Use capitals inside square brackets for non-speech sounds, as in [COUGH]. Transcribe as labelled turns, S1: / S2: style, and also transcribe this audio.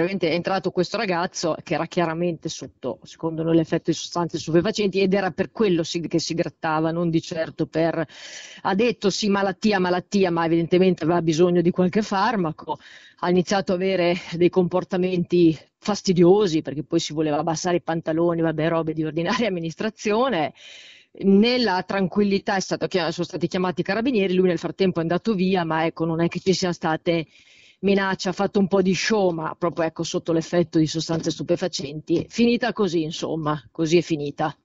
S1: Ovviamente è entrato questo ragazzo che era chiaramente sotto, secondo noi, l'effetto di sostanze stupefacenti ed era per quello che si grattava, non di certo per... Ha detto sì malattia, malattia, ma evidentemente aveva bisogno di qualche farmaco, ha iniziato ad avere dei comportamenti fastidiosi perché poi si voleva abbassare i pantaloni, vabbè, robe di ordinaria [LAUGHS] amministrazione nella tranquillità sono stati chiamati i carabinieri, lui nel frattempo è andato via, ma ecco, non è che ci siano state minaccia, ha fatto un po' di show, ma proprio ecco, sotto l'effetto di sostanze stupefacenti. Finita così, insomma, così è finita.